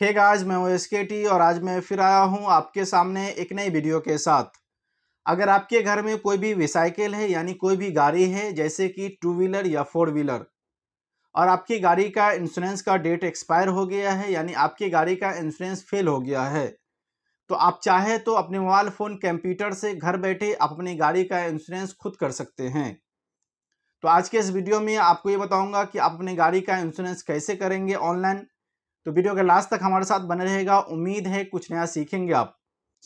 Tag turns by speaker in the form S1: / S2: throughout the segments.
S1: हे hey guys मैं हूँ S और आज मैं फिर आया हूँ आपके सामने एक नई वीडियो के साथ अगर आपके घर में कोई भी विसाइकिल है यानी कोई भी गाड़ी है जैसे कि टू व्हीलर या फोर व्हीलर और आपकी गाड़ी का इंश्योरेंस का डेट एक्सपायर हो गया है यानी आपकी गाड़ी का इंश्योरेंस फेल हो गया है तो आप चाहे तो अपने मोबाइल फ़ोन कंप्यूटर से घर बैठे आप अपनी गाड़ी का इंश्योरेंस खुद कर सकते हैं तो आज के इस वीडियो में आपको ये बताऊंगा कि आप अपनी गाड़ी का इंश्योरेंस कैसे करेंगे ऑनलाइन तो वीडियो के लास्ट तक हमारे साथ बने रहेगा उम्मीद है कुछ नया सीखेंगे आप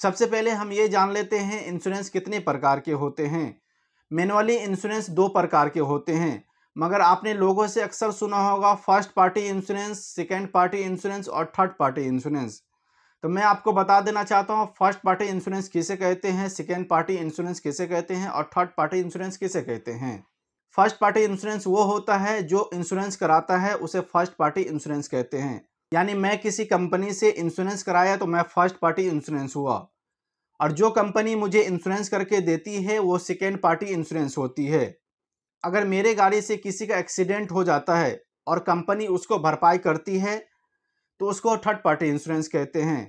S1: सबसे पहले हम ये जान लेते हैं इंश्योरेंस कितने प्रकार के होते हैं मैनुअली इंश्योरेंस दो प्रकार के होते हैं मगर आपने लोगों से अक्सर सुना होगा first party insurance second party insurance और थर्ड पार्टी इंश्योरेंस तो मैं आपको बता देना चाहता हूँ फर्स्ट पार्टी इंश्योरेंस किसे कहते हैं सेकेंड पार्टी इंश्योरेंस किसे कहते हैं और थर्ड पार्टी इंश्योरेंस किसे कहते हैं फर्स्ट पार्टी इंश्योरेंस वो होता है जो इंश्योरेंस कराता है उसे फर्स्ट पार्टी इंश्योरेंस कहते हैं यानी मैं किसी कंपनी से इंश्योरेंस कराया तो मैं फर्स्ट पार्टी इंश्योरेंस हुआ और जो कंपनी मुझे इंश्योरेंस करके देती है वो सेकेंड पार्टी इंश्योरेंस होती है अगर मेरे गाड़ी से किसी का एक्सीडेंट हो जाता है और कंपनी उसको भरपाई करती है तो उसको थर्ड पार्टी इंश्योरेंस कहते हैं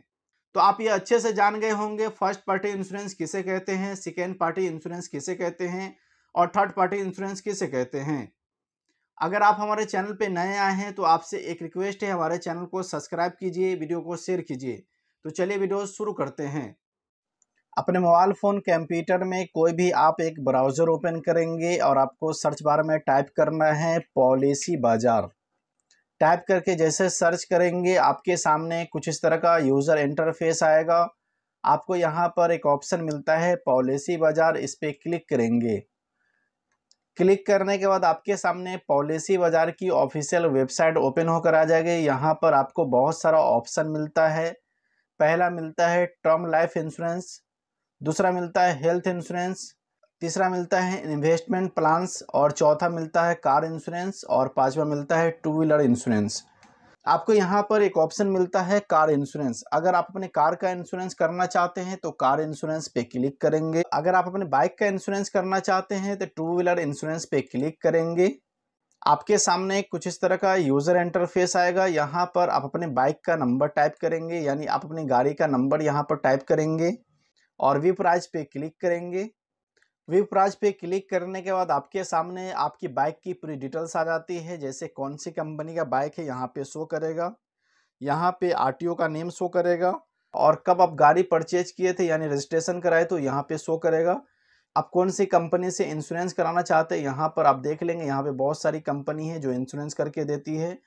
S1: तो आप ये अच्छे से जान गए होंगे फर्स्ट पार्टी इंश्योरेंस किसे कहते हैं सेकेंड पार्टी इंश्योरेंस किसे कहते हैं और थर्ड पार्टी इंश्योरेंस किसे कहते हैं अगर आप हमारे चैनल पे नए आए हैं तो आपसे एक रिक्वेस्ट है हमारे चैनल को सब्सक्राइब कीजिए वीडियो को शेयर कीजिए तो चलिए वीडियो शुरू करते हैं अपने मोबाइल फ़ोन कंप्यूटर में कोई भी आप एक ब्राउज़र ओपन करेंगे और आपको सर्च बार में टाइप करना है पॉलिसी बाज़ार टाइप करके जैसे सर्च करेंगे आपके सामने कुछ इस तरह का यूज़र इंटरफेस आएगा आपको यहाँ पर एक ऑप्शन मिलता है पॉलिसी बाज़ार इस पर क्लिक करेंगे क्लिक करने के बाद आपके सामने पॉलिसी बाज़ार की ऑफिशियल वेबसाइट ओपन होकर आ जाएगी यहाँ पर आपको बहुत सारा ऑप्शन मिलता है पहला मिलता है टर्म लाइफ इंश्योरेंस दूसरा मिलता है हेल्थ इंश्योरेंस तीसरा मिलता है इन्वेस्टमेंट प्लान्स और चौथा मिलता है कार इंश्योरेंस और पांचवा मिलता है टू व्हीलर इंश्योरेंस आपको यहाँ पर एक ऑप्शन मिलता है कार इंश्योरेंस अगर आप अपने कार का इंश्योरेंस करना चाहते हैं तो कार इंश्योरेंस पे क्लिक करेंगे अगर आप अपने बाइक का इंश्योरेंस करना चाहते हैं तो टू व्हीलर इंश्योरेंस पे क्लिक करेंगे आपके सामने कुछ इस तरह का यूज़र इंटरफेस आएगा यहाँ पर आप अपने बाइक का नंबर टाइप करेंगे यानी आप अपनी गाड़ी का नंबर यहाँ पर टाइप करेंगे और वी प्राइज पे क्लिक करेंगे व्यू प्राइस पे क्लिक करने के बाद आपके सामने आपकी बाइक की पूरी डिटेल्स आ जाती है जैसे कौन सी कंपनी का बाइक है यहाँ पे शो करेगा यहाँ पे आरटीओ का नेम शो करेगा और कब आप गाड़ी परचेज किए थे यानी रजिस्ट्रेशन कराए तो यहाँ पे शो करेगा आप कौन सी कंपनी से इंश्योरेंस कराना चाहते हैं यहाँ पर आप देख लेंगे यहाँ पे बहुत सारी कंपनी है जो इंश्योरेंस करके देती है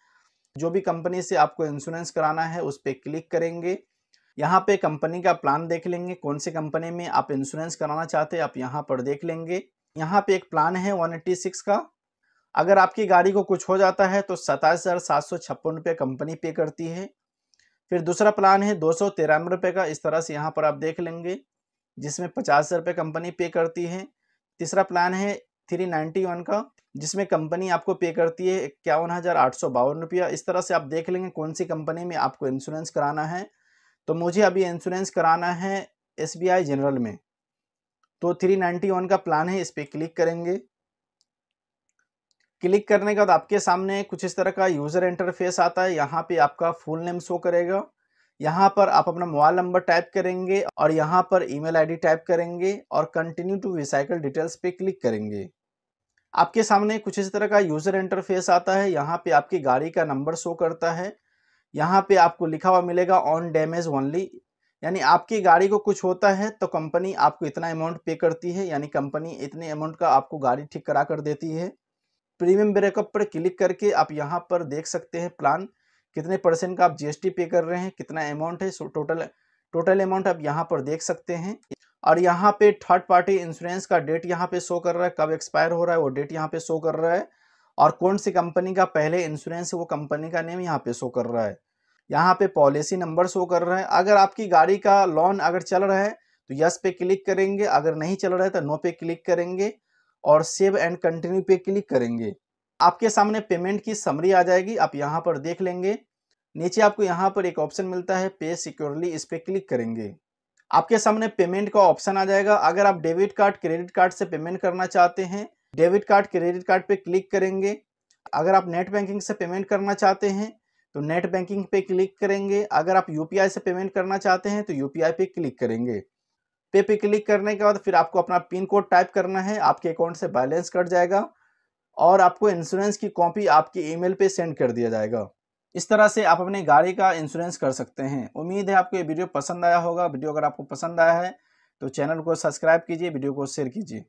S1: जो भी कंपनी से आपको इंश्योरेंस कराना है उस पर क्लिक करेंगे यहाँ पे कंपनी का प्लान देख लेंगे कौन से कंपनी में आप इंश्योरेंस कराना चाहते हैं आप यहाँ पर देख लेंगे यहाँ पे एक प्लान है 186 का अगर आपकी गाड़ी को कुछ हो जाता है तो सताईस हज़ार सात सौ छप्पन रुपये कंपनी पे करती है फिर दूसरा प्लान है दो सौ तिरानवे रुपये का इस तरह से यहाँ पर आप देख लेंगे जिसमें पचास हज़ार रुपये कंपनी पे करती है तीसरा प्लान है थ्री नाइन्टी वन का जिसमें कंपनी आपको पे करती है इक्यावन हज़ार आठ सौ बावन रुपया इस तरह से आप देख लेंगे कौन सी कंपनी में आपको इंश्योरेंस कराना है तो मुझे अभी इंश्योरेंस कराना है एस जनरल में तो थ्री नाइन्टी वन का प्लान है इस पर क्लिक करेंगे क्लिक करने के बाद आपके सामने कुछ इस तरह का यूज़र इंटरफेस आता है यहाँ पे आपका फुल नेम शो करेगा यहाँ पर आप अपना मोबाइल नंबर टाइप करेंगे और यहाँ पर ईमेल आईडी टाइप करेंगे और कंटिन्यू टू रिसाइकल डिटेल्स पे क्लिक करेंगे आपके सामने कुछ इस तरह का यूज़र इंटरफेस आता है यहाँ पे आपकी गाड़ी का नंबर शो करता है यहाँ पे आपको लिखा हुआ मिलेगा ऑन डैमेज ओनली यानी आपकी गाड़ी को कुछ होता है तो कंपनी आपको इतना अमाउंट पे करती है यानी कंपनी इतने अमाउंट का आपको गाड़ी ठीक करा कर देती है प्रीमियम ब्रेकअप पर क्लिक करके आप यहाँ पर देख सकते हैं प्लान कितने परसेंट का आप जीएसटी पे कर रहे हैं कितना अमाउंट है टोटल टोटल अमाउंट आप यहाँ पर देख सकते हैं और यहाँ पे थर्ड पार्टी इंश्योरेंस का डेट यहाँ पे शो कर रहा है कब एक्सपायर हो रहा है वो डेट यहाँ पे शो कर रहा है और कौन सी कंपनी का पहले इंश्योरेंस है वो कंपनी का नेम यहाँ पे शो कर रहा है यहाँ पे पॉलिसी नंबर शो कर रहे हैं अगर आपकी गाड़ी का लोन अगर चल रहा है तो यस पे क्लिक करेंगे अगर नहीं चल रहा है तो नो पे क्लिक करेंगे और सेव एंड कंटिन्यू पे क्लिक करेंगे आपके सामने पेमेंट की समरी आ जाएगी आप यहाँ पर देख लेंगे नीचे आपको यहाँ पर एक ऑप्शन मिलता है पे सिक्योरली इस पर क्लिक करेंगे आपके सामने पेमेंट का ऑप्शन आ जाएगा अगर आप डेबिट कार्ड क्रेडिट कार्ड से पेमेंट करना चाहते हैं डेबिट कार्ड क्रेडिट कार्ड पे क्लिक करेंगे अगर आप नेट बैंकिंग से पेमेंट करना चाहते हैं तो नेट बैंकिंग पे क्लिक करेंगे अगर आप यू से पेमेंट करना चाहते हैं तो यू पे क्लिक करेंगे पे पे क्लिक करने के बाद फिर आपको अपना पिन कोड टाइप करना है आपके अकाउंट से बैलेंस कट जाएगा और आपको इंश्योरेंस की कॉपी आपके ईमेल पे सेंड कर दिया जाएगा इस तरह से आप अपने गाड़ी का इंश्योरेंस कर सकते हैं उम्मीद है आपको ये वीडियो पसंद आया होगा वीडियो अगर आपको पसंद आया है तो चैनल को सब्सक्राइब कीजिए वीडियो को शेयर कीजिए